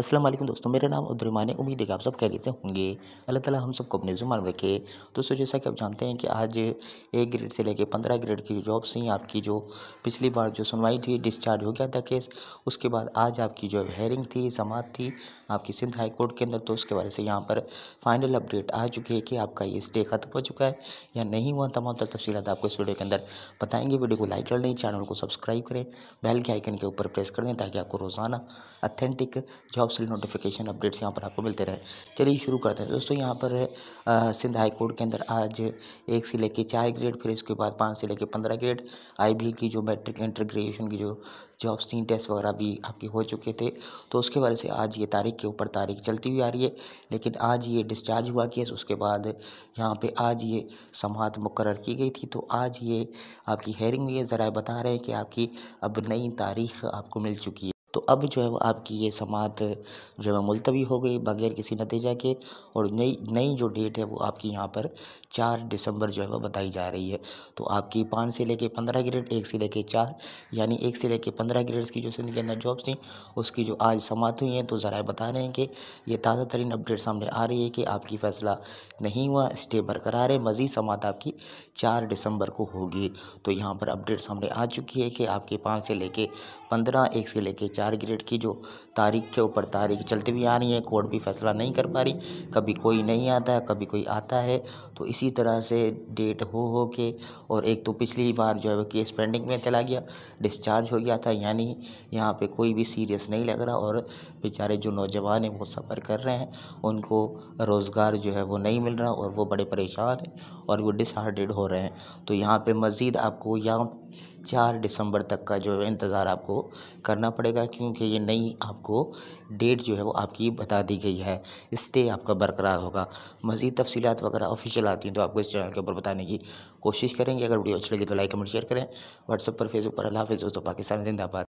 अस्सलाम वालेकुम दोस्तों मेरा नाम उद्रमान है उम्मीद है कि आप सब खैरियत से होंगे अल्लाह ताला हम सबको अपने जुमान रखे दोस्तों जैसा कि आप जानते हैं कि आज एक ग्रेड से लेकर पंद्रह ग्रेड की जॉब्स थी आपकी जो पिछली बार जो सुनवाई थी डिस्चार्ज हो गया था केस उसके बाद आज आपकी जो हेयरिंग थी समात थी आपकी सिंध हाई कोर्ट के अंदर तो उसके बारे से यहाँ पर फाइनल अपडेट आ चुकी है कि आपका ये स्टे ख़त्म हो चुका है या नहीं हुआ तमाम तर तफसीत आपको इस वीडियो के अंदर बताएंगे वीडियो को लाइक कर लें चैनल को सब्सक्राइब करें बेल के आइकन के ऊपर प्रेस कर दें ताकि आपको रोज़ाना अथेंटिक जॉब जॉब से नोटिफिकेशन अपडेट्स यहाँ पर आपको मिलते रहे चलिए शुरू करते हैं दोस्तों यहाँ पर सिंध हाई कोर्ट के अंदर आज एक से लेके चार ग्रेड फिर इसके बाद पाँच से लेके पंद्रह ग्रेड आई की जो मैट्रिक इंटर ग्रेजुएशन की जो जॉब सीन टेस्ट वगैरह भी आपके हो चुके थे तो उसके वजह से आज ये तारीख के ऊपर तारीख चलती हुई आ रही है लेकिन आज ये डिस्चार्ज हुआ केस तो उसके बाद यहाँ पर आज ये समात मुकर की गई थी तो आज ये आपकी हेयरिंग हुई है ज़रा बता रहे हैं कि आपकी अब नई तारीख आपको मिल चुकी है तो अब जो है वो आपकी ये समात जो है मुलतवी हो गई बग़ैर किसी नतीजा के और नई नई जो डेट है वो आपकी यहाँ पर चार दिसंबर जो है वो बताई जा रही है तो आपकी पाँच से लेके पंद्रह ग्रेड एक से लेके चार यानी एक से लेके पंद्रह ग्रेड्स की जो सिंध के अंदर जॉब्स थी उसकी जो आज समात हुई हैं तो ज़रा बता रहे हैं कि ये ताज़ा तरीन अपडेट सामने आ रही है कि आपकी फ़ैसला नहीं हुआ स्टे बरकरार है मज़ीद समात आपकी चार दिसंबर को होगी तो यहाँ पर अपडेट सामने आ चुकी है कि आपके पाँच से लेके पंद्रह एक से लेके चार ग्रेड की जो तारीख के ऊपर तारीख चलती भी आ रही है कोर्ट भी फैसला नहीं कर पा रही कभी कोई नहीं आता है कभी कोई आता है तो इसी तरह से डेट हो हो के और एक तो पिछली बार जो है वो केस पेंडिंग में चला गया डिस्चार्ज हो गया था यानी यहाँ पर कोई भी सीरियस नहीं लग रहा और बेचारे जो नौजवान हैं वो सफ़र कर रहे हैं उनको रोज़गार जो है वो नहीं मिल रहा और वो बड़े परेशान हैं और वो डिसहार्टेड हो रहे हैं तो यहाँ पे मज़ीद आपको यहाँ चार दिसंबर तक का जो है इंतज़ार आपको करना पड़ेगा क्योंकि ये नई आपको डेट जो है वो आपकी बता दी गई है स्टे आपका बरकरार होगा मज़ीद तफसीत वगैरह ऑफिशियल आती हैं तो आपको इस चैनल के ऊपर बताने की कोशिश करेंगे अगर वीडियो अच्छी लगी तो लाइक कमेंट शेयर करें व्हाट्सअप पर फेसबुक पर अल्लाह हाफिज़ तो पाकिस्तान जिंदाबाद